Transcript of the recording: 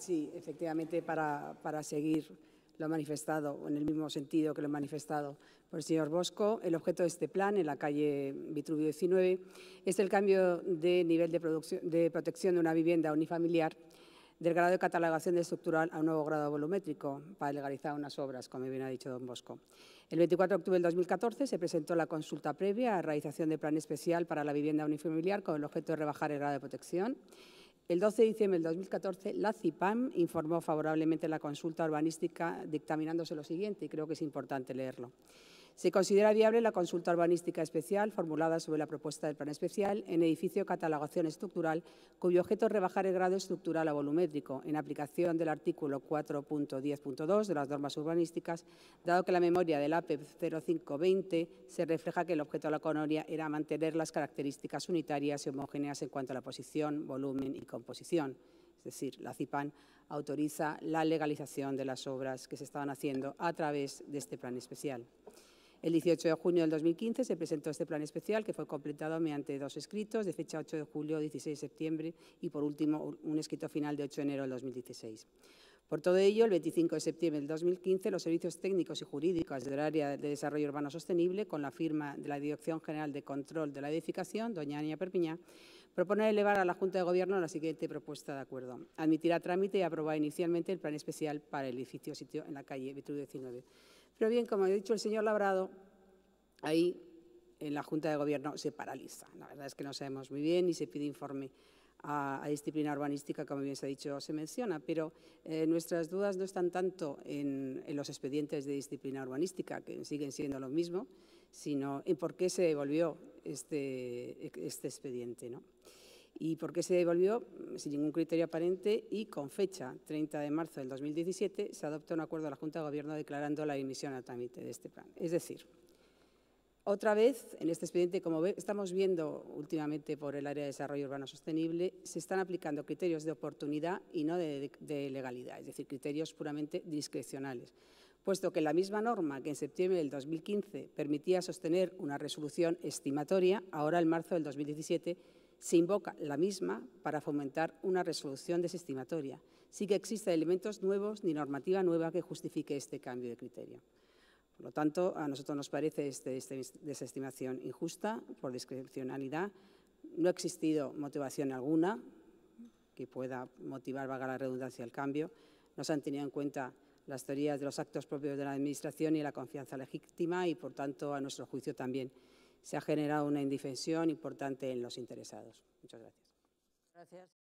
sí, efectivamente, para, seguir lo manifestado, en el mismo sentido que lo manifestado por el señor Bosco. El objeto de este plan, en la calle Vitruvio 19, es el cambio de nivel de, protección de una vivienda unifamiliar del grado de catalogación estructural a un nuevo grado volumétrico para legalizar unas obras, como bien ha dicho don Bosco. El 24 de octubre del 2014 se presentó la consulta previa a realización de plan especial para la vivienda unifamiliar con el objeto de rebajar el grado de protección. El 12 de diciembre del 2014, la CIPAM informó favorablemente la consulta urbanística dictaminándose lo siguiente, y creo que es importante leerlo. Se considera viable la consulta urbanística especial formulada sobre la propuesta del plan especial en edificio catalogación estructural, cuyo objeto es rebajar el grado estructural a volumétrico, en aplicación del artículo 4.10.2 de las normas urbanísticas, dado que la memoria del APEP 0520 se refleja que el objeto de la colonia era mantener las características unitarias y homogéneas en cuanto a la posición, volumen y composición. Es decir, la CIPAN autoriza la legalización de las obras que se estaban haciendo a través de este plan especial. El 18 de junio del 2015 se presentó este plan especial que fue completado mediante dos escritos de fecha 8 de julio, 16 de septiembre y, por último, un escrito final de 8 de enero del 2016. Por todo ello, el 25 de septiembre del 2015, los servicios técnicos y jurídicos del área de desarrollo urbano sostenible, con la firma de la Dirección General de Control de la Edificación, doña Ania Perpiñá, proponen elevar a la Junta de Gobierno la siguiente propuesta de acuerdo. Admitirá trámite y aprobar inicialmente el plan especial para el edificio sitio en la calle Vitruvio 19 pero bien, como ha dicho el señor Labrado, ahí en la Junta de Gobierno se paraliza. La verdad es que no sabemos muy bien y se pide informe a, disciplina urbanística, como bien se ha dicho, se menciona, pero eh, nuestras dudas no están tanto en, los expedientes de disciplina urbanística, que siguen siendo lo mismo, sino en por qué se devolvió este, este expediente. ¿no? y por qué se devolvió mm, sin ningún criterio aparente y con fecha 30 de marzo del 2017 se adoptó un acuerdo de la Junta de Gobierno declarando la dimisión al trámite de este plan. Es decir, otra vez en este expediente, como estamos viendo últimamente por el área de desarrollo urbano sostenible, se están aplicando criterios de oportunidad y no de, de legalidad, es decir, criterios puramente discrecionales puesto que la misma norma que en septiembre del 2015 permitía sostener una resolución estimatoria, ahora en marzo del 2017 se invoca la misma para fomentar una resolución desestimatoria, Sí que existen elementos nuevos ni normativa nueva que justifique este cambio de criterio. Por lo tanto, a nosotros nos parece esta desestimación injusta por discrecionalidad. No ha existido motivación alguna que pueda motivar, valga la redundancia, el cambio. No se han tenido en cuenta las teorías de los actos propios de la Administración y la confianza legítima y, por tanto, a nuestro juicio también se ha generado una indefensión importante en los interesados. Muchas Gracias.